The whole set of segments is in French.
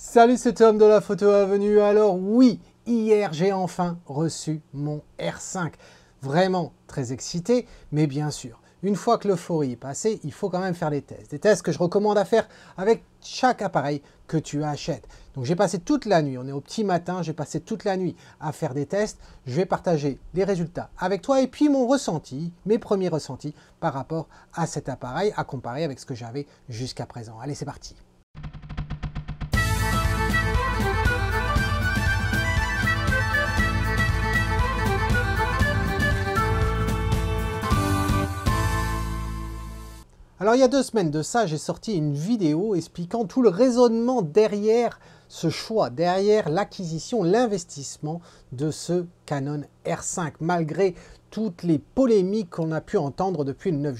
Salut, c'est Tom de la Photo Avenue. Alors oui, hier j'ai enfin reçu mon R5. Vraiment très excité, mais bien sûr, une fois que l'euphorie est passée, il faut quand même faire des tests. Des tests que je recommande à faire avec chaque appareil que tu achètes. Donc j'ai passé toute la nuit, on est au petit matin, j'ai passé toute la nuit à faire des tests. Je vais partager les résultats avec toi et puis mon ressenti, mes premiers ressentis par rapport à cet appareil à comparer avec ce que j'avais jusqu'à présent. Allez, c'est parti Alors il y a deux semaines de ça, j'ai sorti une vidéo expliquant tout le raisonnement derrière ce choix, derrière l'acquisition, l'investissement de ce Canon R5, malgré toutes les polémiques qu'on a pu entendre depuis le 9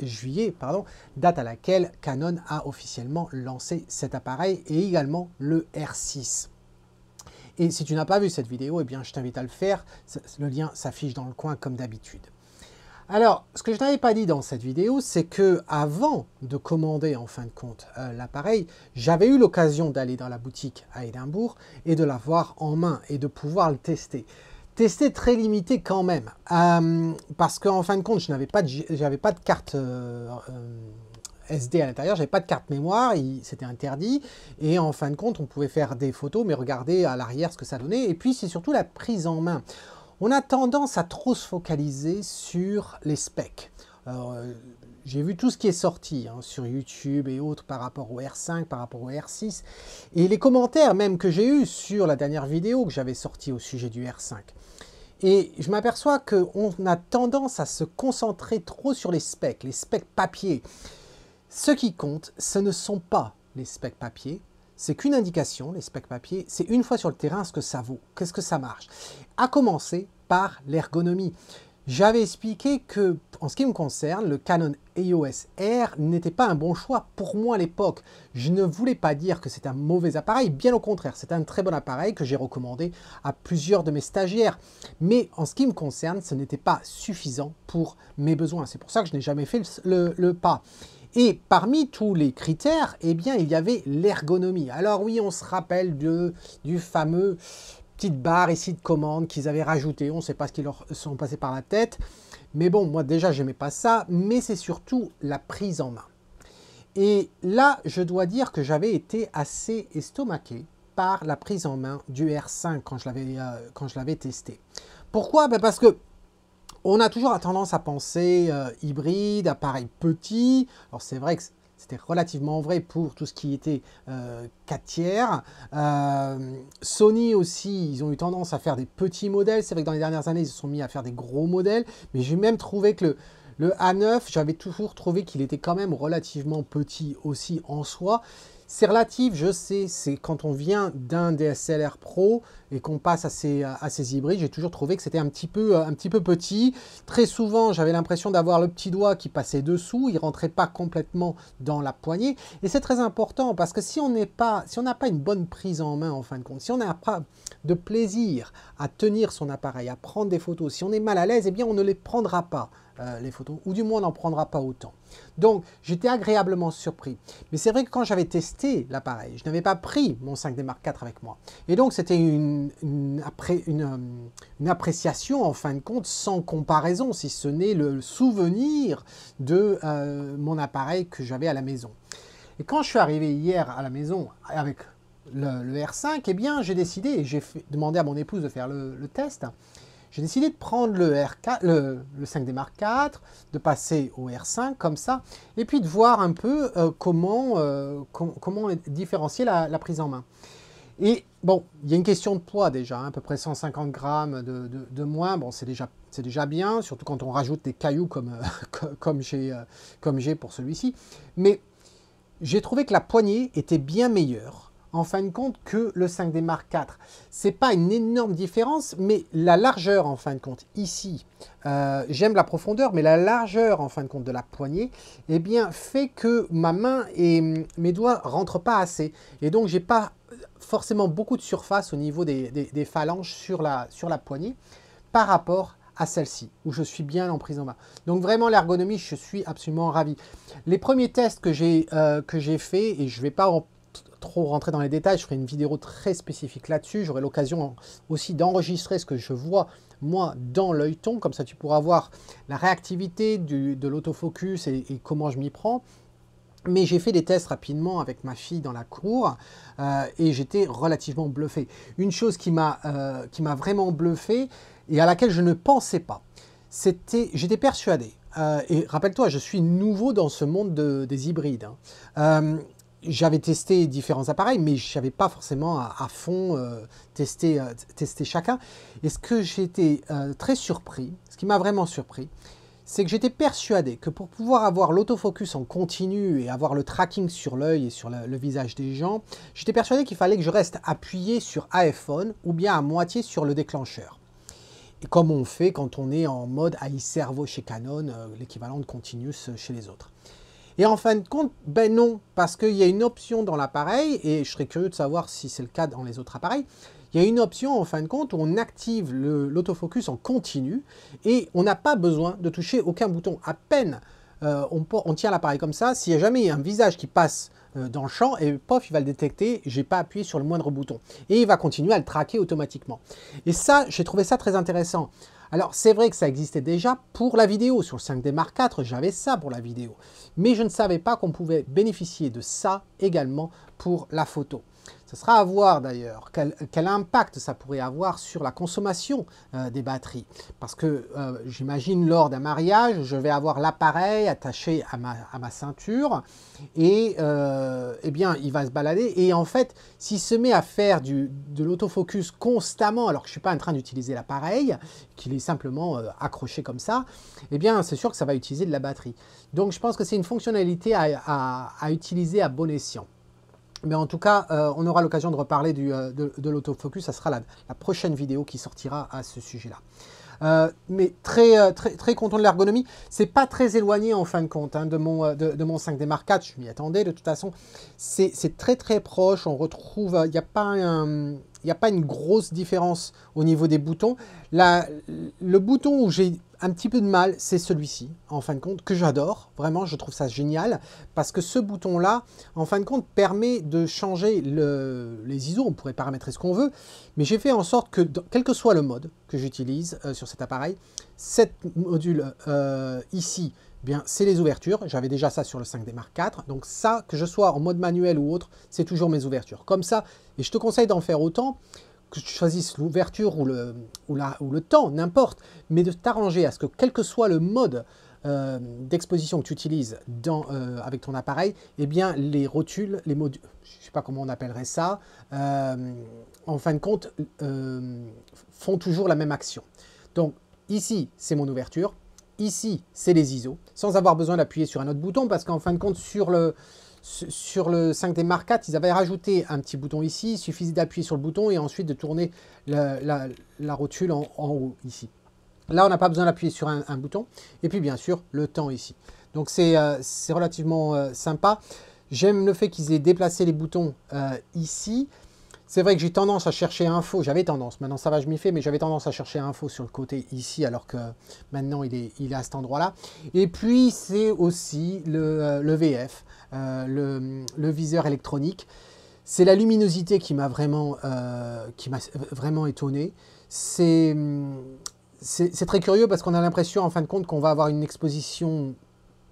juillet, pardon, date à laquelle Canon a officiellement lancé cet appareil et également le R6. Et si tu n'as pas vu cette vidéo, eh bien, je t'invite à le faire. Le lien s'affiche dans le coin comme d'habitude. Alors, ce que je n'avais pas dit dans cette vidéo, c'est que avant de commander en fin de compte euh, l'appareil, j'avais eu l'occasion d'aller dans la boutique à Édimbourg et de l'avoir en main et de pouvoir le tester. Tester très limité quand même, euh, parce qu'en fin de compte, je n'avais pas, de, carte... Euh, SD à l'intérieur, j'avais pas de carte mémoire, c'était interdit, et en fin de compte, on pouvait faire des photos, mais regarder à l'arrière ce que ça donnait, et puis c'est surtout la prise en main. On a tendance à trop se focaliser sur les specs. Euh, j'ai vu tout ce qui est sorti hein, sur YouTube et autres par rapport au R5, par rapport au R6, et les commentaires même que j'ai eus sur la dernière vidéo que j'avais sortie au sujet du R5. Et je m'aperçois qu'on a tendance à se concentrer trop sur les specs, les specs papier. Ce qui compte, ce ne sont pas les specs papier, c'est qu'une indication, les specs papier, c'est une fois sur le terrain ce que ça vaut, qu'est-ce que ça marche. À commencer par l'ergonomie. J'avais expliqué que, en ce qui me concerne, le Canon EOS R n'était pas un bon choix pour moi à l'époque. Je ne voulais pas dire que c'est un mauvais appareil, bien au contraire, c'est un très bon appareil que j'ai recommandé à plusieurs de mes stagiaires. Mais en ce qui me concerne, ce n'était pas suffisant pour mes besoins. C'est pour ça que je n'ai jamais fait le pas. Et parmi tous les critères, eh bien, il y avait l'ergonomie. Alors oui, on se rappelle de, du fameux petite barre ici de commande qu'ils avaient rajouté. On ne sait pas ce qui leur sont passés par la tête. Mais bon, moi déjà, je n'aimais pas ça. Mais c'est surtout la prise en main. Et là, je dois dire que j'avais été assez estomaqué par la prise en main du R5 euh, quand je l'avais testé. Pourquoi ben, Parce que on a toujours tendance à penser euh, hybride, appareil petit. Alors c'est vrai que c'était relativement vrai pour tout ce qui était 4 euh, tiers. Euh, Sony aussi, ils ont eu tendance à faire des petits modèles. C'est vrai que dans les dernières années, ils se sont mis à faire des gros modèles. Mais j'ai même trouvé que le, le A9, j'avais toujours trouvé qu'il était quand même relativement petit aussi en soi. C'est relatif, je sais, c'est quand on vient d'un DSLR Pro, et qu'on passe à ces, à ces hybrides, j'ai toujours trouvé que c'était un, petit peu, un petit peu petit. Très souvent, j'avais l'impression d'avoir le petit doigt qui passait dessous, il ne rentrait pas complètement dans la poignée. Et c'est très important parce que si on n'est pas, si on n'a pas une bonne prise en main en fin de compte, si on n'a pas de plaisir à tenir son appareil, à prendre des photos, si on est mal à l'aise, eh bien on ne les prendra pas. Euh, les photos, ou du moins on n'en prendra pas autant. Donc j'étais agréablement surpris. Mais c'est vrai que quand j'avais testé l'appareil, je n'avais pas pris mon 5D Mark IV avec moi. Et donc c'était une euh, appréciation, en fin de compte, sans comparaison, si ce n'est le souvenir de euh, mon appareil que j'avais à la maison. Et quand je suis arrivé hier à la maison avec le, R5, eh bien, j'ai décidé, j'ai demandé à mon épouse de faire le, test, j'ai décidé de prendre le, r le, 5D Mark IV, de passer au R5 comme ça, et puis de voir un peu euh, comment, différencier la, prise en main. Et bon, il y a une question de poids déjà, hein, à peu près 150 grammes de, moins. Bon, c'est déjà, déjà bien, surtout quand on rajoute des cailloux comme, euh, euh, comme j'ai pour celui-ci. Mais j'ai trouvé que la poignée était bien meilleure en fin de compte que le 5D Mark IV. n'est pas une énorme différence, mais la largeur en fin de compte ici, euh, j'aime la profondeur, mais la largeur en fin de compte de la poignée, eh bien fait que ma main et mes doigts rentrent pas assez, et donc j'ai pas forcément beaucoup de surface au niveau des, phalanges sur la, sur la poignée par rapport à celle-ci, où je suis bien en prise en main. Donc vraiment l'ergonomie, je suis absolument ravi. Les premiers tests que j'ai euh, fait, et je ne vais pas trop rentrer dans les détails, je ferai une vidéo très spécifique là-dessus, j'aurai l'occasion aussi d'enregistrer ce que je vois moi dans l'œil ton comme ça tu pourras voir la réactivité de l'autofocus et comment je m'y prends. Mais j'ai fait des tests rapidement avec ma fille dans la cour euh, et j'étais relativement bluffé. Une chose euh, qui m'a vraiment bluffé et à laquelle je ne pensais pas, c'était, j'étais persuadé, euh, et rappelle-toi, je suis nouveau dans ce monde des hybrides. Hein. j'avais testé différents appareils, mais je n'avais pas forcément à, fond testé, testé, chacun. Et ce que j'étais très surpris, ce qui m'a vraiment surpris, c'est que j'étais persuadé que pour pouvoir avoir l'autofocus en continu et avoir le tracking sur l'œil et sur le, visage des gens, j'étais persuadé qu'il fallait que je reste appuyé sur iPhone ou bien à moitié sur le déclencheur. Et comme on fait quand on est en mode AI cerveau chez Canon, euh, l'équivalent de continuous chez les autres. Et en fin de compte, ben non, parce qu'il y a une option dans l'appareil, et je serais curieux de savoir si c'est le cas dans les autres appareils, il y a une option en fin de compte où on active l'autofocus en continu et on n'a pas besoin de toucher aucun bouton. À peine euh, on, tient l'appareil comme ça, s'il y a jamais un visage qui passe euh, dans le champ, et pof, il va le détecter, j'ai pas appuyé sur le moindre bouton. Et il va continuer à le traquer automatiquement. Et ça, j'ai trouvé ça très intéressant. Alors c'est vrai que ça existait déjà pour la vidéo, sur le 5D Mark IV j'avais ça pour la vidéo, mais je ne savais pas qu'on pouvait bénéficier de ça également pour la photo. Ce sera à voir d'ailleurs quel, impact ça pourrait avoir sur la consommation euh, des batteries. Parce que euh, j'imagine lors d'un mariage, je vais avoir l'appareil attaché à ma, ceinture et euh, eh bien il va se balader. Et en fait, s'il se met à faire de l'autofocus constamment alors que je ne suis pas en train d'utiliser l'appareil, qu'il est simplement accroché comme ça, eh bien c'est sûr que ça va utiliser de la batterie. Donc je pense que c'est une fonctionnalité à utiliser à bon escient. Mais en tout cas, euh, on aura l'occasion de reparler euh, de, l'autofocus. Ça sera la, prochaine vidéo qui sortira à ce sujet-là. Euh, mais très, très, très content de l'ergonomie. C'est pas très éloigné en fin de compte hein, de, mon, de, mon 5D Mark IV. Je m'y attendais de toute façon. C'est très très proche. On retrouve. Il n'y a pas a pas une grosse différence au niveau des boutons. le bouton où j'ai un petit peu de mal, c'est celui-ci, en fin de compte, que j'adore. Vraiment, je trouve ça génial, parce que ce bouton-là, en fin de compte, permet de changer le, les ISO. On pourrait paramétrer ce qu'on veut, mais j'ai fait en sorte que, quel que soit le mode que j'utilise euh, sur cet appareil, cette module euh, ici, eh bien, c'est les ouvertures. J'avais déjà ça sur le 5D Mark IV. Donc ça, que je sois en mode manuel ou autre, c'est toujours mes ouvertures. Comme ça, et je te conseille d'en faire autant, que tu choisisses l'ouverture ou le, ou, le temps, n'importe, mais de t'arranger à ce que quel que soit le mode euh, d'exposition que tu utilises dans, euh, avec ton appareil, eh bien les rotules, les modules, je ne sais pas comment on appellerait ça, euh, en fin de compte, font toujours la même action. Donc ici, c'est mon ouverture. Ici, c'est les ISO, sans avoir besoin d'appuyer sur un autre bouton, parce qu'en fin de compte, sur le, sur le 5D Mark IV, ils avaient rajouté un petit bouton ici. Il suffisait d'appuyer sur le bouton et ensuite de tourner la, rotule en, haut ici. Là, on n'a pas besoin d'appuyer sur un, bouton. Et puis, bien sûr, le temps ici. Donc, c'est euh, relativement euh, sympa. J'aime le fait qu'ils aient déplacé les boutons euh, ici. C'est vrai que j'ai tendance à chercher info, j'avais tendance, maintenant ça va, je m'y fais, mais j'avais tendance à chercher info sur le côté ici, alors que maintenant il est, il est à cet endroit-là. Et puis c'est aussi le, euh, VF, euh, le, viseur électronique. C'est la luminosité qui m'a vraiment, euh, vraiment étonné. C'est très curieux parce qu'on a l'impression en fin de compte qu'on va avoir une exposition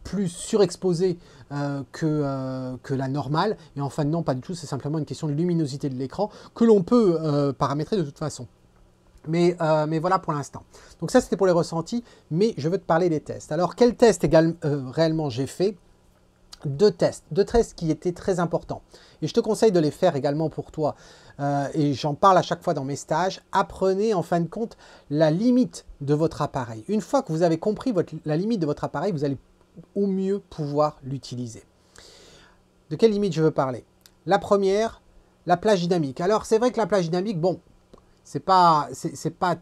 plus surexposée euh, euh, que, la normale. Et enfin, non, pas du tout, c'est simplement une question de luminosité de l'écran que l'on peut euh, paramétrer de toute façon. Mais, mais voilà pour l'instant. Donc ça, c'était pour les ressentis, mais je veux te parler des tests. Alors, quels tests réellement j'ai fait deux tests, deux tests qui étaient très importants. Et je te conseille de les faire également pour toi. et j'en parle à chaque fois dans mes stages. Apprenez en fin de compte la limite de votre appareil. Une fois que vous avez compris votre, la limite de votre appareil, vous allez au mieux pouvoir l'utiliser. De quelles limites je veux parler La première, la plage dynamique. Alors c'est vrai que la plage dynamique, bon, c'est pas, pas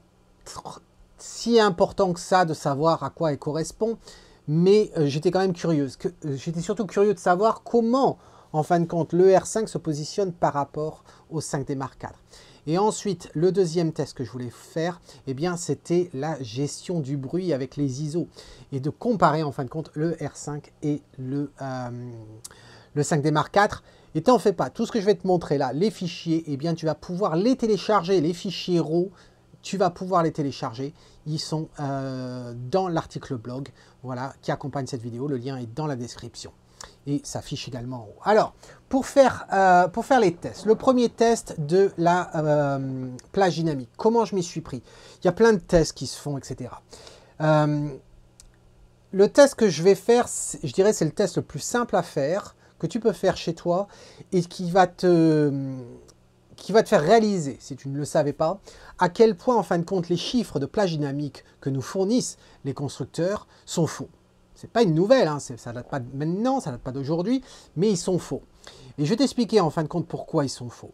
si important que ça de savoir à quoi elle correspond, mais euh, j'étais quand même curieuse. Euh, j'étais surtout curieux de savoir comment, en fin de compte, le R5 se positionne par rapport au 5D Mark IV. Et ensuite, le deuxième test que je voulais faire, eh bien, c'était la gestion du bruit avec les ISO et de comparer en fin de compte le R5 et le, 5D euh, Mark IV. Et t'en fais pas, tout ce que je vais te montrer là, les fichiers, eh bien, tu vas pouvoir les télécharger, les fichiers RAW, tu vas pouvoir les télécharger. Ils sont euh, dans l'article blog voilà, qui accompagne cette vidéo. Le lien est dans la description et s'affiche également en haut. Alors, euh, pour faire, les tests, le premier test de la euh, plage dynamique, comment je m'y suis pris Il y a plein de tests qui se font, etc. Euh, le test que je vais faire, je dirais c'est le test le plus simple à faire, que tu peux faire chez toi, et qui va te, qui va te faire réaliser, si tu ne le savais pas, à quel point en fin de compte les chiffres de plage dynamique que nous fournissent les constructeurs sont faux. C'est pas une nouvelle, ça hein, ça date pas de maintenant, ça date pas d'aujourd'hui, mais ils sont faux. Et je vais t'expliquer en fin de compte pourquoi ils sont faux.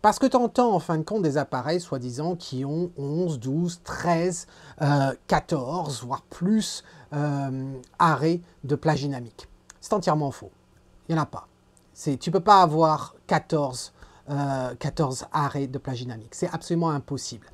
Parce que tu entends en fin de compte des appareils soi-disant qui ont 11, 12, 13, 14, voire plus euh, arrêts de plage dynamique. C'est entièrement faux. Il n'y en a pas. Tu ne peux pas avoir 14, 14 euh, arrêts de plage dynamique. C'est absolument impossible.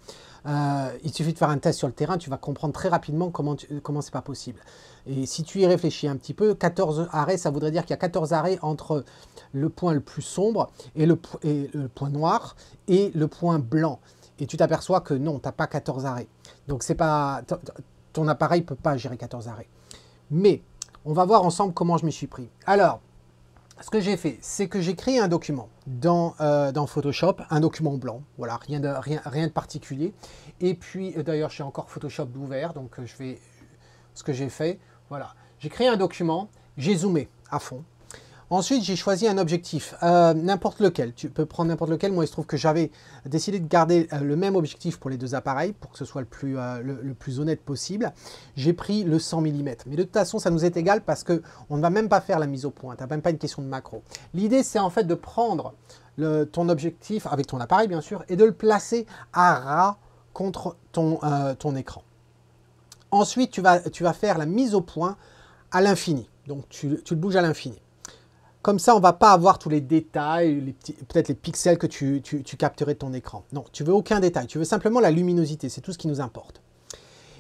Euh, il suffit de faire un test sur le terrain, tu vas comprendre très rapidement comment comment c'est pas possible. Et si tu y réfléchis un petit peu, 14 arrêts, ça voudrait dire qu'il y a 14 arrêts entre le point le plus sombre et le, point noir et le point blanc. Et tu t'aperçois que non, tu n'as pas 14 arrêts. Donc c'est pas ton appareil peut pas gérer 14 arrêts. Mais on va voir ensemble comment je m'y suis pris. Alors, ce que j'ai fait, c'est que j'ai créé un document dans, euh, Photoshop, un document blanc, voilà, rien de, de particulier. Et puis, euh, d'ailleurs, j'ai encore Photoshop ouvert. donc euh, je vais, ce que j'ai fait, voilà. J'ai créé un document, j'ai zoomé à fond, Ensuite, j'ai choisi un objectif, euh, n'importe lequel. Tu peux prendre n'importe lequel. Moi, il se trouve que j'avais décidé de garder euh, le même objectif pour les deux appareils, pour que ce soit le plus, euh, honnête possible. J'ai pris le 100 mm. Mais de toute façon, ça nous est égal parce qu'on ne va même pas faire la mise au point. Tu n'as même pas une question de macro. L'idée, c'est en fait de prendre ton objectif, avec ton appareil bien sûr, et de le placer à ras contre ton, écran. Ensuite, tu vas, faire la mise au point à l'infini. Donc, tu le bouges à l'infini. Comme ça, on ne va pas avoir tous les détails, peut-être les pixels que tu, tu, capterais de ton écran. Non, tu veux aucun détail. Tu veux simplement la luminosité. C'est tout ce qui nous importe.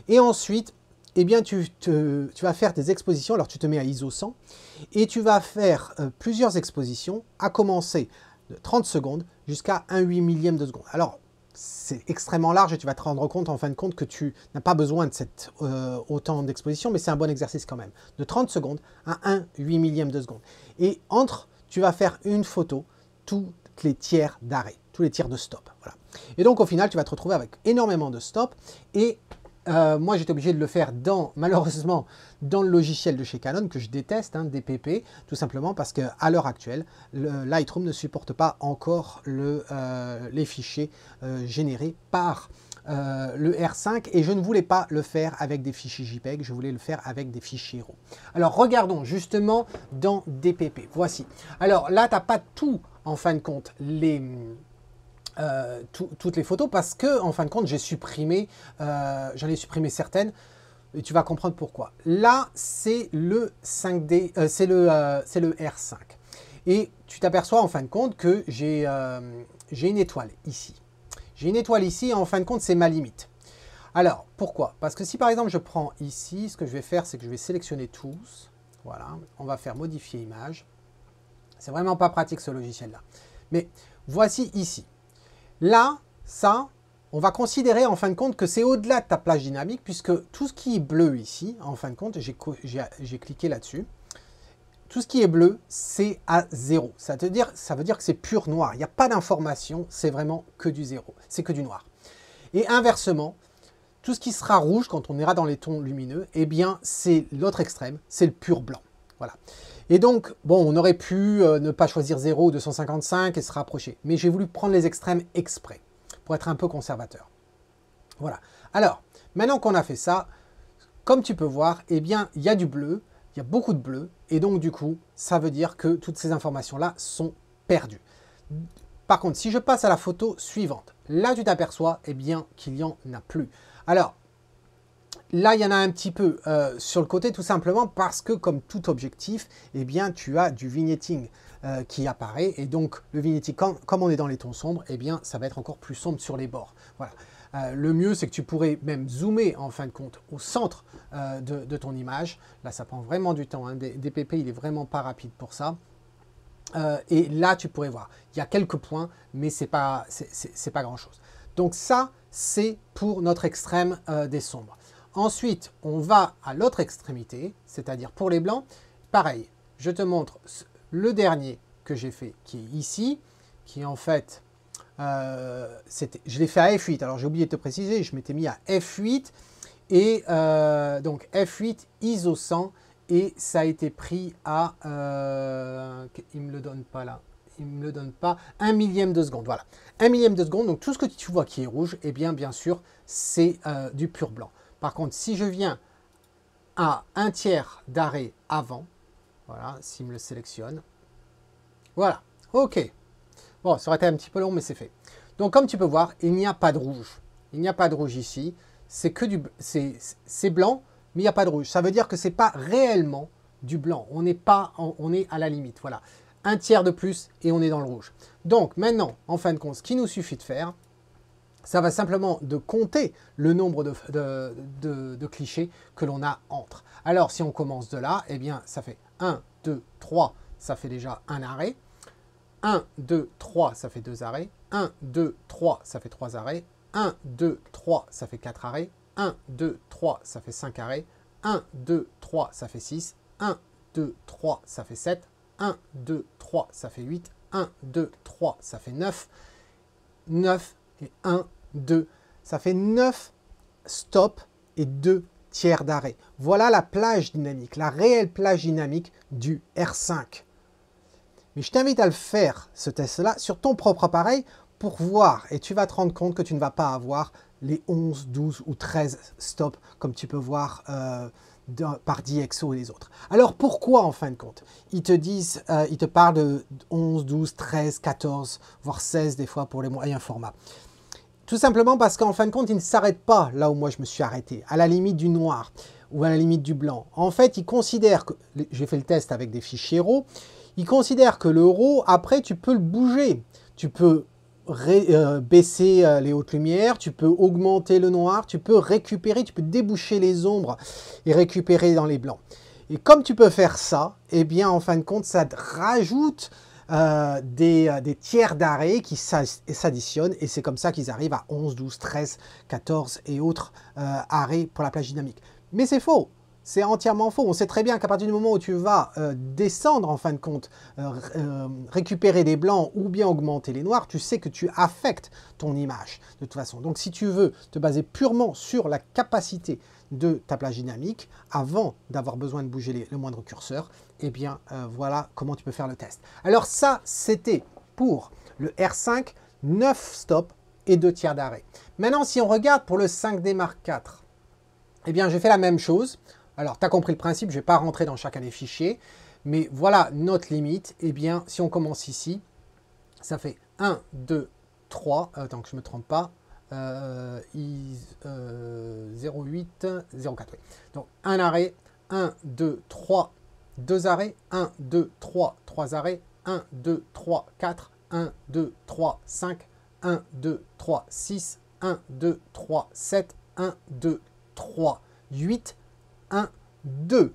Et ensuite, eh bien, tu, vas faire des expositions. Alors, tu te mets à ISO 100 et tu vas faire euh, plusieurs expositions à commencer de 30 secondes jusqu'à 1 8 millième de seconde. Alors, c'est extrêmement large et tu vas te rendre compte en fin de compte que tu n'as pas besoin de cette, euh, autant d'exposition, mais c'est un bon exercice quand même. De 30 secondes à 1 8 millième de seconde. Et entre, tu vas faire une photo tous les tiers d'arrêt, tous les tiers de stop. Voilà. Et donc au final, tu vas te retrouver avec énormément de stop et euh, moi, j'étais obligé de le faire dans, malheureusement, dans le logiciel de chez Canon que je déteste, hein, DPP, tout simplement parce qu'à l'heure actuelle, le Lightroom ne supporte pas encore euh, les fichiers euh, générés par le R5 et je ne voulais pas le faire avec des fichiers JPEG, je voulais le faire avec des fichiers RAW. Alors regardons justement dans DPP, voici. Alors là, tu n'as pas tout en fin de compte, les, euh, toutes les photos parce que, en fin de compte, j'ai supprimé, euh, j'en ai supprimé certaines. Et tu vas comprendre pourquoi. Là, c'est le 5D, euh, c'est le, R5. Et tu t'aperçois en fin de compte que j'ai une étoile ici. J'ai une étoile ici et en fin de compte, c'est ma limite. Alors, pourquoi Parce que si par exemple je prends ici, ce que je vais faire, c'est que je vais sélectionner tous. Voilà, on va faire modifier image. C'est vraiment pas pratique ce logiciel-là. Mais voici ici. Là, ça, on va considérer en fin de compte que c'est au-delà de ta plage dynamique puisque tout ce qui est bleu ici, en fin de compte, j'ai cliqué là-dessus, tout ce qui est bleu, c'est à zéro. Ça veut dire, ça veut dire que c'est pur noir. Il n'y a pas d'information, c'est vraiment que du zéro. C'est que du noir. Et inversement, tout ce qui sera rouge quand on ira dans les tons lumineux, eh bien, c'est l'autre extrême, c'est le pur blanc. Voilà. Et donc, bon, on aurait pu euh, ne pas choisir 0 ou 255 et se rapprocher. Mais j'ai voulu prendre les extrêmes exprès, pour être un peu conservateur. Voilà. Alors, maintenant qu'on a fait ça, comme tu peux voir, eh bien, il y a du bleu, il y a beaucoup de bleu, et donc du coup, ça veut dire que toutes ces informations-là sont perdues. Par contre, si je passe à la photo suivante, là tu t'aperçois eh bien qu'il n'y en a plus. Alors, Là, il y en a un petit peu euh, sur le côté, tout simplement parce que, comme tout objectif, eh bien, tu as du vignetting euh, qui apparaît. Et donc, le vignetting, comme on est dans les tons sombres, eh bien, ça va être encore plus sombre sur les bords. Voilà. Euh, le mieux, c'est que tu pourrais même zoomer, en fin de compte, au centre de, ton image. Là, ça prend vraiment du temps. Hein. DPP, il est vraiment pas rapide pour ça. et là, tu pourrais voir. Il y a quelques points, mais ce n'est pas grand-chose. Donc ça, c'est pour notre extrême des sombres. Ensuite, on va à l'autre extrémité, c'est-à-dire pour les blancs. Pareil, je te montre le dernier que j'ai fait, qui est ici, qui en fait... Euh, je l'ai fait à F8, alors j'ai oublié de te préciser, je m'étais mis à F8, et euh, donc F8 ISO 100, et ça a été pris à... Euh, il me le donne pas là, il me le donne pas, un millième de seconde, voilà. Un millième de seconde, donc tout ce que tu vois qui est rouge, eh bien, bien sûr, c'est euh, du pur blanc. Par contre, si je viens à un tiers d'arrêt avant, voilà, s'il me le sélectionne, voilà, ok. Bon, ça aurait été un petit peu long, mais c'est fait. Donc, comme tu peux voir, il n'y a pas de rouge. Il n'y a pas de rouge ici. C'est que c'est blanc, mais il n'y a pas de rouge. Ça veut dire que ce n'est pas réellement du blanc. On n'est pas, on est à la limite. Voilà, un tiers de plus et on est dans le rouge. Donc maintenant, en fin de compte, ce qu'il nous suffit de faire, ça va simplement de compter le nombre de, clichés que l'on a entre. Alors, si on commence de là, eh bien, ça fait 1, 2, 3, ça fait déjà un arrêt. 1, 2, 3, ça fait deux arrêts. 1, 2, 3, ça fait trois arrêts. 1, 2, 3, ça fait quatre arrêts. 1, 2, 3, ça fait cinq arrêts. 1, 2, 3, ça fait 6. 1, 2, 3, ça fait 7. 1, 2, 3, ça fait 8. 1, 2, 3, ça fait 9. 9 et 1 2. Ça fait 9 stops et 2 tiers d'arrêt. Voilà la plage dynamique, la réelle plage dynamique du R5. Mais je t'invite à le faire, ce test-là, sur ton propre appareil pour voir. Et tu vas te rendre compte que tu ne vas pas avoir les 11, 12 ou 13 stops comme tu peux voir euh, par DxO et les autres. Alors pourquoi en fin de compte Ils te disent, euh, ils te parlent de 11, 12, 13, 14, voire 16 des fois pour les moyens formats. Tout simplement parce qu'en fin de compte, il ne s'arrête pas là où moi je me suis arrêté, à la limite du noir ou à la limite du blanc. En fait, il considère que, j'ai fait le test avec des fichiers RAW, il considère que le RAW, après, tu peux le bouger. Tu peux euh, baisser euh, les hautes lumières, tu peux augmenter le noir, tu peux récupérer, tu peux déboucher les ombres et récupérer dans les blancs. Et comme tu peux faire ça, eh bien, en fin de compte, ça rajoute euh, euh, des, tiers d'arrêt qui s'additionnent et c'est comme ça qu'ils arrivent à 11, 12, 13, 14 et autres euh, arrêts pour la plage dynamique. Mais c'est faux, c'est entièrement faux. On sait très bien qu'à partir du moment où tu vas euh, descendre, en fin de compte, euh, euh, récupérer des blancs ou bien augmenter les noirs, tu sais que tu affectes ton image de toute façon. Donc si tu veux te baser purement sur la capacité de ta plage dynamique, avant d'avoir besoin de bouger le moindre curseur, eh bien voilà comment tu peux faire le test. Alors ça, c'était pour le R5, 9 stops et 2 tiers d'arrêt. Maintenant, si on regarde pour le 5D Mark IV, eh bien, j'ai fait la même chose. Alors, tu as compris le principe, je ne vais pas rentrer dans chacun des fichiers, mais voilà notre limite. Eh bien, si on commence ici, ça fait 1, 2, 3, Attends que je ne me trompe pas, 08, euh, 04. Euh, Donc, un arrêt, 1, 2, 3, 2 arrêts, 1, 2, 3, 3 arrêts, 1, 2, 3, 4, 1, 2, 3, 5, 1, 2, 3, 6, 1, 2, 3, 7, 1, 2, 3, 8, 1, 2.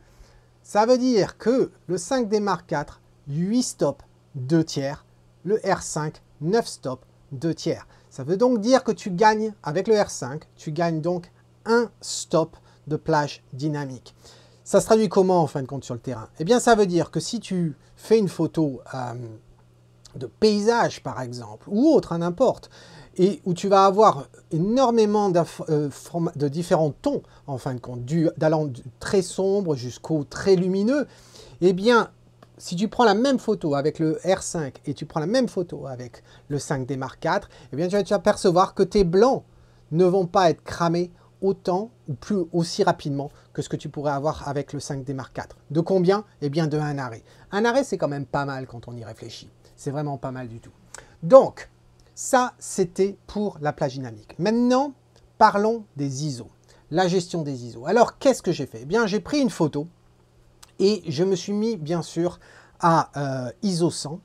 Ça veut dire que le 5 démarre 4, 8 stops, 2 tiers. Le R5, 9 stops, 2 tiers. Ça veut donc dire que tu gagnes, avec le R5, tu gagnes donc un stop de plage dynamique. Ça se traduit comment en fin de compte sur le terrain Eh bien ça veut dire que si tu fais une photo euh, de paysage par exemple, ou autre, hein, n'importe, et où tu vas avoir énormément euh, de différents tons, en fin de compte, d'allant du très sombre jusqu'au très lumineux, eh bien, si tu prends la même photo avec le R5 et tu prends la même photo avec le 5D Mark IV, eh bien, tu vas t'apercevoir que tes blancs ne vont pas être cramés autant ou plus aussi rapidement que ce que tu pourrais avoir avec le 5D Mark IV. De combien Eh bien, de un arrêt. Un arrêt, c'est quand même pas mal quand on y réfléchit. C'est vraiment pas mal du tout. Donc, ça, c'était pour la plage dynamique. Maintenant, parlons des ISO, la gestion des ISO. Alors, qu'est-ce que j'ai fait Eh bien, j'ai pris une photo et je me suis mis, bien sûr, à euh, ISO 100.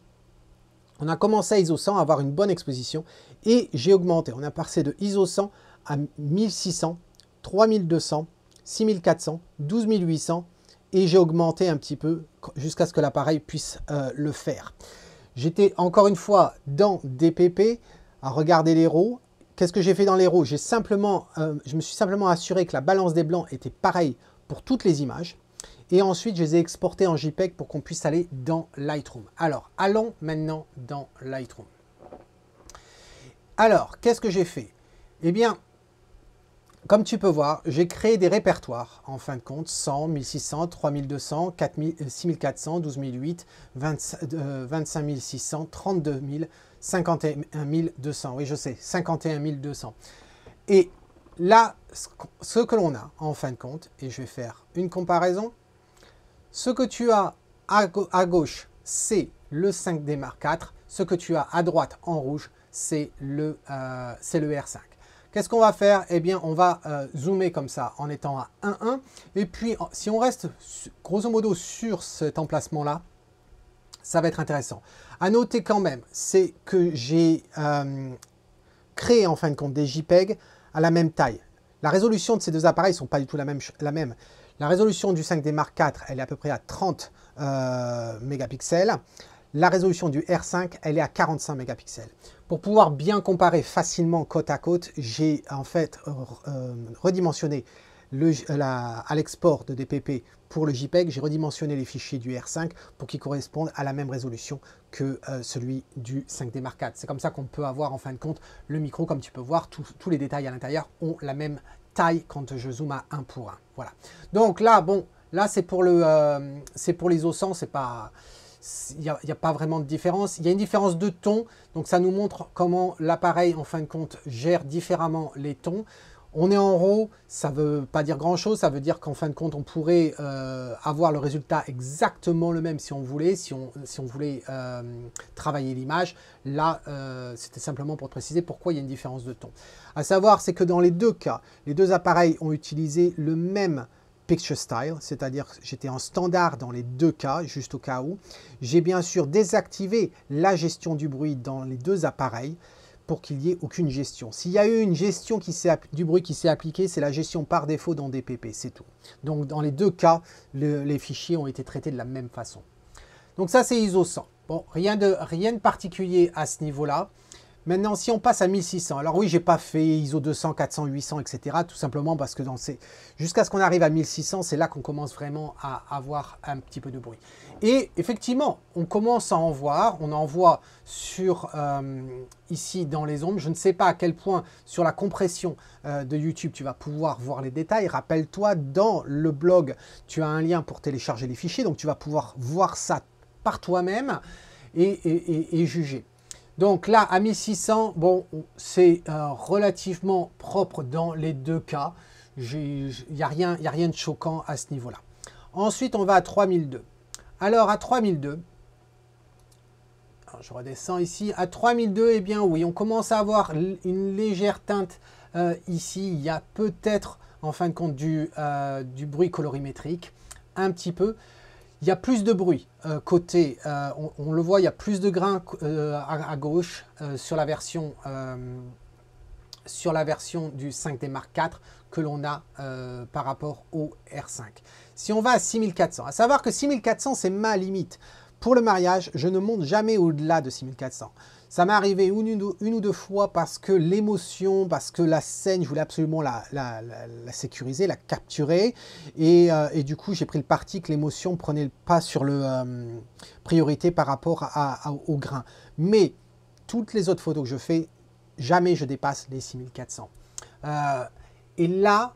On a commencé à ISO 100, à avoir une bonne exposition et j'ai augmenté. On a passé de ISO 100 à 1600, 3200, 6400, 12800 et j'ai augmenté un petit peu jusqu'à ce que l'appareil puisse euh, le faire. J'étais encore une fois dans DPP à regarder les roues. Qu'est-ce que j'ai fait dans les J'ai simplement, euh, Je me suis simplement assuré que la balance des blancs était pareille pour toutes les images. Et ensuite, je les ai exportées en JPEG pour qu'on puisse aller dans Lightroom. Alors, allons maintenant dans Lightroom. Alors, qu'est-ce que j'ai fait Eh bien, comme tu peux voir, j'ai créé des répertoires, en fin de compte, 100, 1600, 3200, 6400, 12008, 25600, 32000, 51 200. Oui, je sais, 51 Et là, ce que l'on a, en fin de compte, et je vais faire une comparaison, ce que tu as à, gauche, c'est le 5D Mark IV, ce que tu as à droite en rouge, c'est le, euh, le R5. Qu'est-ce qu'on va faire Eh bien, on va euh, zoomer comme ça en étant à 1,1. Et puis, si on reste grosso modo sur cet emplacement-là, ça va être intéressant. À noter quand même, c'est que j'ai euh, créé en fin de compte des JPEG à la même taille. La résolution de ces deux appareils ne sont pas du tout la même, la même. La résolution du 5D Mark IV, elle est à peu près à 30 euh, mégapixels. La résolution du R5, elle est à 45 mégapixels. Pour pouvoir bien comparer facilement côte à côte, j'ai en fait euh, euh, redimensionné euh, à l'export de DPP pour le JPEG, j'ai redimensionné les fichiers du R5 pour qu'ils correspondent à la même résolution que celui du 5D Mark IV. C'est comme ça qu'on peut avoir en fin de compte le micro, comme tu peux voir, tous les détails à l'intérieur ont la même taille quand je zoome à 1 pour 1. Voilà. Donc là, bon, là c'est pour, le, c'est pour les 100, c'est pas il n'y a, pas vraiment de différence. Il y a une différence de ton, donc ça nous montre comment l'appareil, en fin de compte, gère différemment les tons. On est en RAW, ça ne veut pas dire grand-chose, ça veut dire qu'en fin de compte, on pourrait euh, avoir le résultat exactement le même si on voulait, si on, voulait euh, travailler l'image. Là, euh, c'était simplement pour préciser pourquoi il y a une différence de ton. À savoir, c'est que dans les deux cas, les deux appareils ont utilisé le même picture style, c'est-à-dire que j'étais en standard dans les deux cas, juste au cas où. J'ai bien sûr désactivé la gestion du bruit dans les deux appareils pour qu'il n'y ait aucune gestion. S'il y a eu une gestion qui du bruit qui s'est appliquée, c'est la gestion par défaut dans DPP, c'est tout. Donc dans les deux cas, les fichiers ont été traités de la même façon. Donc ça, c'est ISO 100. Bon, rien de, rien de particulier à ce niveau-là. Maintenant, si on passe à 1600, alors oui, j'ai pas fait ISO 200, 400, 800, etc. Tout simplement parce que jusqu'à ce qu'on arrive à 1600, c'est là qu'on commence vraiment à avoir un petit peu de bruit. Et effectivement, on commence à en voir. On en voit sur euh, ici dans les ombres. Je ne sais pas à quel point sur la compression euh, de YouTube, tu vas pouvoir voir les détails. Rappelle-toi, dans le blog, tu as un lien pour télécharger les fichiers, donc tu vas pouvoir voir ça par toi-même et juger. Donc là, à 1600, bon, c'est euh, relativement propre dans les deux cas. Il n'y a, rien, rien de choquant à ce niveau-là. Ensuite, on va à 3002. Alors, à 3002, je redescends ici. À 3002, eh bien oui, on commence à avoir une légère teinte euh, ici. Il y a peut-être, en fin de compte, du euh, bruit colorimétrique, un petit peu. Il y a plus de bruit euh, côté, euh, on, le voit, il y a plus de grains euh, à, gauche sur la version sur la version du 5D Mark IV que l'on a par rapport au R5. Si on va à 6400, à savoir que 6400 c'est ma limite. Pour le mariage, je ne monte jamais au-delà de 6400. Ça m'est arrivé une, une, ou deux fois parce que l'émotion, parce que la scène, je voulais absolument la, sécuriser, la capturer. Euh, et, du coup, j'ai pris le parti que l'émotion prenait le pas sur le euh, priorité par rapport au grain. Mais toutes les autres photos que je fais, jamais je dépasse les 6400. Euh, et là,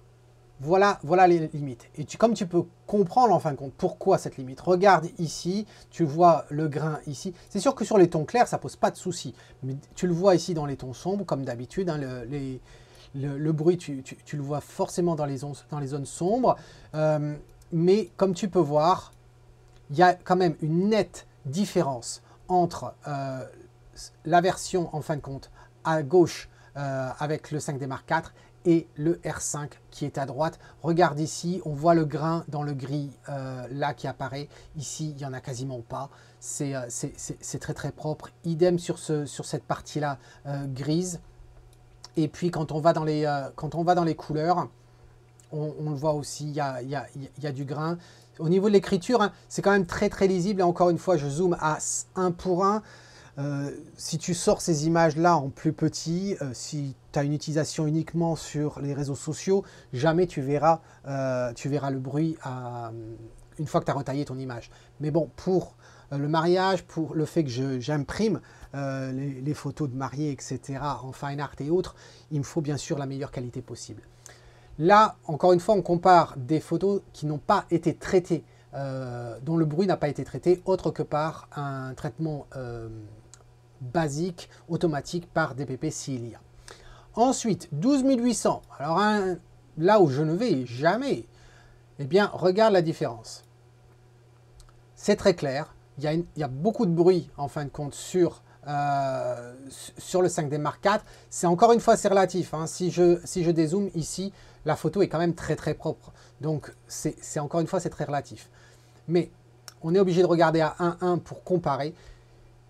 voilà, les limites. Et tu, comme tu peux comprendre en fin de compte pourquoi cette limite, regarde ici, tu vois le grain ici. C'est sûr que sur les tons clairs, ça ne pose pas de souci. Mais tu le vois ici dans les tons sombres, comme d'habitude, hein, le, bruit, tu, le vois forcément dans les, zones, sombres. Euh, mais comme tu peux voir, il y a quand même une nette différence entre euh, la version en fin de compte à gauche euh, avec le 5D Mark IV et le R5 qui est à droite. Regarde ici, on voit le grain dans le gris euh, là qui apparaît. Ici, il n'y en a quasiment pas. Euh, c'est très très propre. Idem sur, ce, sur cette partie-là euh, grise. Et puis quand on va dans les, couleurs, on, le voit aussi, il y a, du grain. Au niveau de l'écriture, hein, c'est quand même très très lisible. Et encore une fois, je zoome à 1 pour 1. Euh, si tu sors ces images-là en plus petit, euh, si tu as une utilisation uniquement sur les réseaux sociaux, jamais tu verras, euh, tu verras le bruit une fois que tu as retaillé ton image. Mais bon, pour le mariage, pour le fait que j'imprime les, les, photos de mariés, etc., en fine art et autres, il me faut bien sûr la meilleure qualité possible. Là, encore une fois, on compare des photos qui n'ont pas été traitées, dont le bruit n'a pas été traité autre que par un traitement basique automatique par DPP s'il y a. Ensuite, 12800. Alors là où je ne vais jamais, eh bien regarde la différence. C'est très clair, il y, a il beaucoup de bruit en fin de compte sur, euh, sur le 5D Mark IV. C'est encore une fois, c'est relatif. Hein. Si, je, si je dézoome ici, la photo est quand même très très propre. Donc c'est encore une fois, c'est très relatif. Mais on est obligé de regarder à 1-1 pour comparer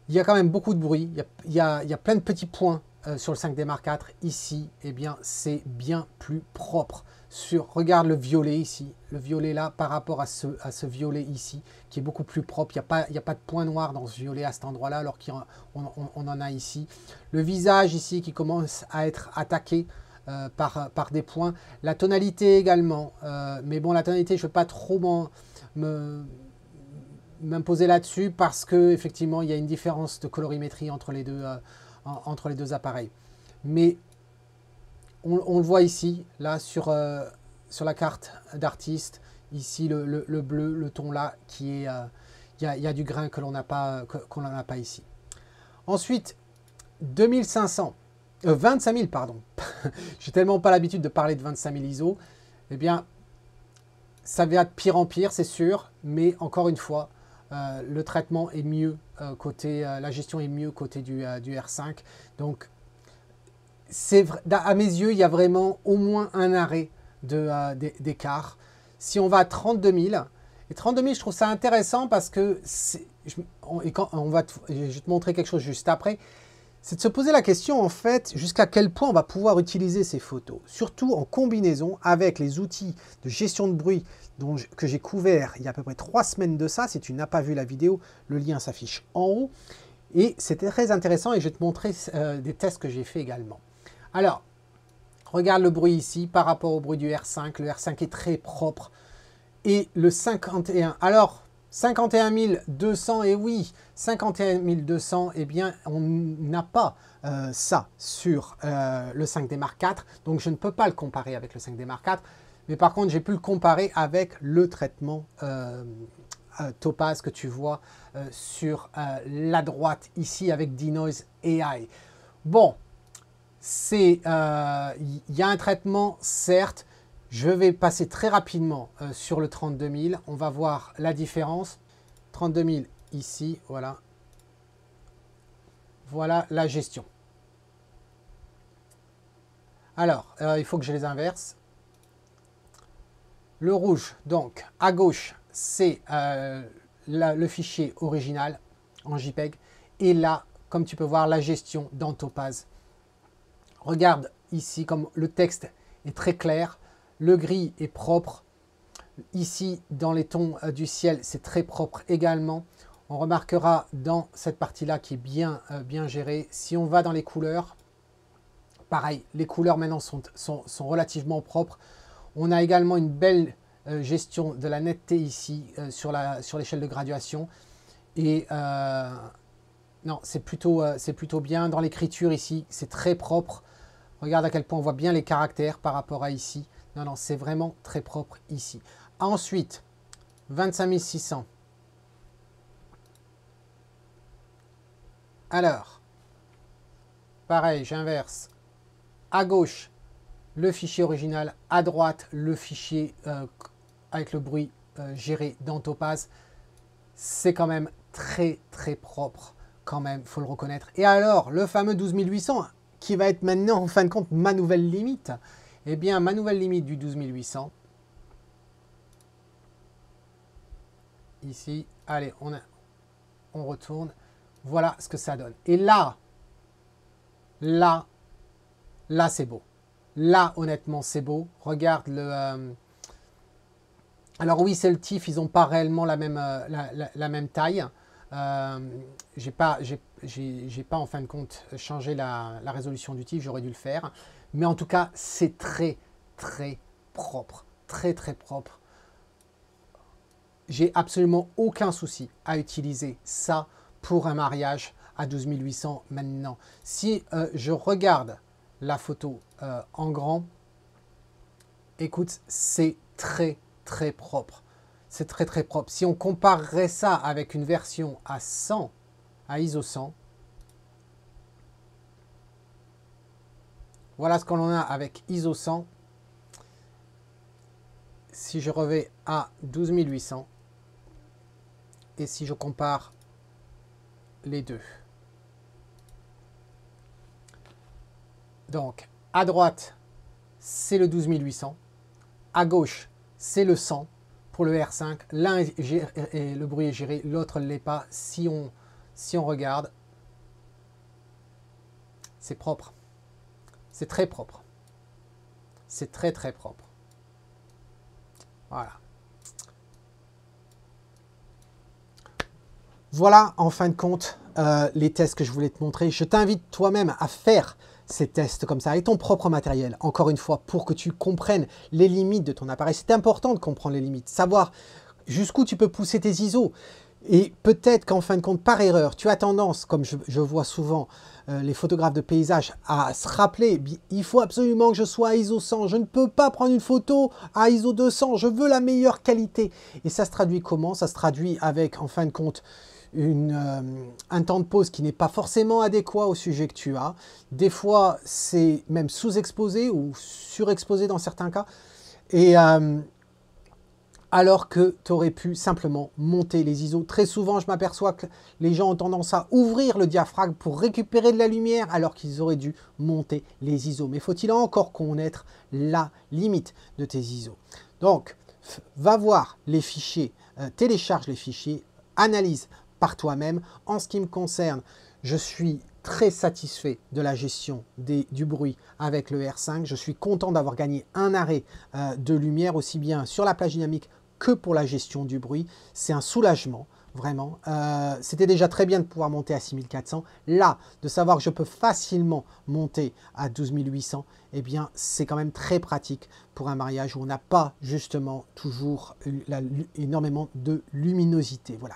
il y a quand même beaucoup de bruit, il y a, plein de petits points euh, sur le 5D Mark IV. Ici, eh bien, c'est bien plus propre. Sur, regarde le violet ici, le violet là par rapport à ce, violet ici, qui est beaucoup plus propre. Il n'y a, pas, a pas de point noir dans ce violet à cet endroit-là, alors qu'on en a ici. Le visage ici qui commence à être attaqué. Euh, par, des points. La tonalité également. Euh, mais bon, la tonalité, je ne vais pas trop me, m'imposer là-dessus parce que effectivement il y a une différence de colorimétrie entre les deux, euh, entre les deux appareils. Mais on, le voit ici, là sur, euh, sur la carte d'artiste, ici le, le, bleu, le ton là qui est, euh, il y, y, a du grain que l'on n'a pas, qu'on n'a pas ici. Ensuite, 2500, 25000 pardon. J'ai tellement pas l'habitude de parler de 25000 ISO. et eh bien, ça va de pire en pire, c'est sûr, mais encore une fois, euh, le traitement est mieux euh, côté, euh, la gestion est mieux côté du, R5. Donc, c'est à mes yeux, il y a vraiment au moins un arrêt d'écart. si on va à 32 000, et 32 je trouve ça intéressant parce que, quand, on va je vais te montrer quelque chose juste après, c'est de se poser la question en fait jusqu'à quel point on va pouvoir utiliser ces photos, surtout en combinaison avec les outils de gestion de bruit dont que j'ai couvert il y a à peu près trois semaines de ça. Si tu n'as pas vu la vidéo, le lien s'affiche en haut. Et c'était très intéressant et je vais te montrer euh, des tests que j'ai fait également. Alors, regarde le bruit ici par rapport au bruit du R5. Le R5 est très propre et le 51. Alors, 51 200, et eh oui, 51 200, eh bien, on n'a pas euh, ça sur euh, le 5D Mark IV, donc je ne peux pas le comparer avec le 5D Mark IV, mais par contre, j'ai pu le comparer avec le traitement euh, Topaz que tu vois sur la droite ici avec Denoise AI. Bon, c'est, il y a un traitement, certes, je vais passer très rapidement euh, sur le 32 On va voir la différence. 32 ici, voilà. Voilà la gestion. Alors, euh, il faut que je les inverse. Le rouge, donc, à gauche, c'est euh, le fichier original en JPEG. Et là, comme tu peux voir, la gestion dans Topaz. Regarde ici, comme le texte est très clair, le gris est propre. Ici, dans les tons euh, du ciel, c'est très propre également. On remarquera dans cette partie-là qui est bien, euh, bien gérée. Si on va dans les couleurs, pareil, les couleurs maintenant sont, relativement propres. On a également une belle euh, gestion de la netteté ici sur l'échelle de graduation. Et non, c'est plutôt, plutôt bien. Dans l'écriture ici, c'est très propre. Regarde à quel point on voit bien les caractères par rapport à ici. Non, non, c'est vraiment très propre ici. Ensuite, 25 Alors, pareil, j'inverse. À gauche, le fichier original. À droite, le fichier euh, avec le bruit euh, géré dans Topaz. C'est quand même très, très propre. Quand même, faut le reconnaître. Et alors, le fameux 12800, qui va être maintenant, en fin de compte, ma nouvelle limite. Eh bien, ma nouvelle limite du 12800. Ici, allez, on, on retourne. Voilà ce que ça donne. Et là, là, là, c'est beau. Là, honnêtement, c'est beau. Regarde le... Euh, alors oui, c'est le TIF, ils n'ont pas réellement la même, euh, la, même taille. Je euh, j'ai pas, pas en fin de compte changé la, la résolution du TIF, j'aurais dû le faire. Mais en tout cas, c'est très, très propre. Très, très propre. J'ai absolument aucun souci à utiliser ça pour un mariage à 12 800 maintenant. Si euh, je regarde la photo euh, en grand, écoute, c'est très, très propre. C'est très, très propre. Si on comparerait ça avec une version à 100, à ISO 100, Voilà ce qu'on en a avec ISO 100. Si je revais à 12800 et si je compare les deux. Donc, à droite, c'est le 12800. À gauche, c'est le 100 pour le R5. L'un est le bruit est géré, l'autre ne l'est pas. Si on, si on regarde, c'est propre. C'est très propre. C'est très très propre. Voilà. Voilà, en fin de compte, euh, les tests que je voulais te montrer. Je t'invite toi-même à faire ces tests comme ça avec ton propre matériel, encore une fois, pour que tu comprennes les limites de ton appareil. C'est important de comprendre les limites, savoir jusqu'où tu peux pousser tes ISO, et peut-être qu'en fin de compte, par erreur, tu as tendance, comme je, vois souvent euh, les photographes de paysage, à se rappeler, il faut absolument que je sois à ISO 100, je ne peux pas prendre une photo à ISO 200, je veux la meilleure qualité. Et ça se traduit comment Ça se traduit avec, en fin de compte, une, euh, un temps de pause qui n'est pas forcément adéquat au sujet que tu as. Des fois, c'est même sous-exposé ou surexposé dans certains cas. Et, euh, alors que tu aurais pu simplement monter les ISO. Très souvent, je m'aperçois que les gens ont tendance à ouvrir le diaphragme pour récupérer de la lumière alors qu'ils auraient dû monter les ISO. Mais faut-il encore connaître la limite de tes ISO Donc, va voir les fichiers, euh, télécharge les fichiers, analyse par toi-même. En ce qui me concerne, je suis très satisfait de la gestion du bruit avec le R5. Je suis content d'avoir gagné un arrêt euh, de lumière aussi bien sur la plage dynamique que pour la gestion du bruit. C'est un soulagement, vraiment. Euh, c'était déjà très bien de pouvoir monter à 6400. Là, de savoir que je peux facilement monter à 12800, eh bien, c'est quand même très pratique pour un mariage où on n'a pas justement toujours énormément de luminosité. Voilà.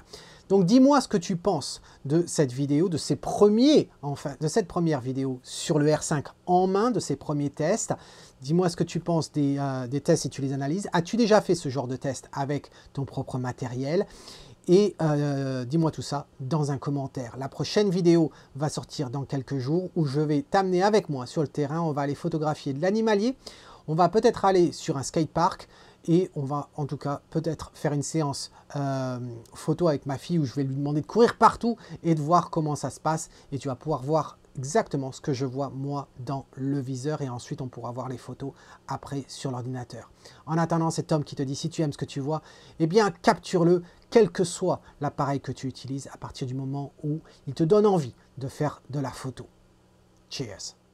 Donc dis-moi ce que tu penses de cette vidéo, de ces premiers, enfin, de cette première vidéo sur le R5 en main, de ces premiers tests. Dis-moi ce que tu penses des, euh, tests si tu les analyses. As-tu déjà fait ce genre de test avec ton propre matériel et euh, dis-moi tout ça dans un commentaire. La prochaine vidéo va sortir dans quelques jours où je vais t'amener avec moi sur le terrain. On va aller photographier de l'animalier. On va peut-être aller sur un skatepark et on va en tout cas peut-être faire une séance euh, photo avec ma fille où je vais lui demander de courir partout et de voir comment ça se passe et tu vas pouvoir voir exactement ce que je vois moi dans le viseur et ensuite on pourra voir les photos après sur l'ordinateur. En attendant, cet homme qui te dit si tu aimes ce que tu vois, eh bien capture-le quel que soit l'appareil que tu utilises à partir du moment où il te donne envie de faire de la photo. Cheers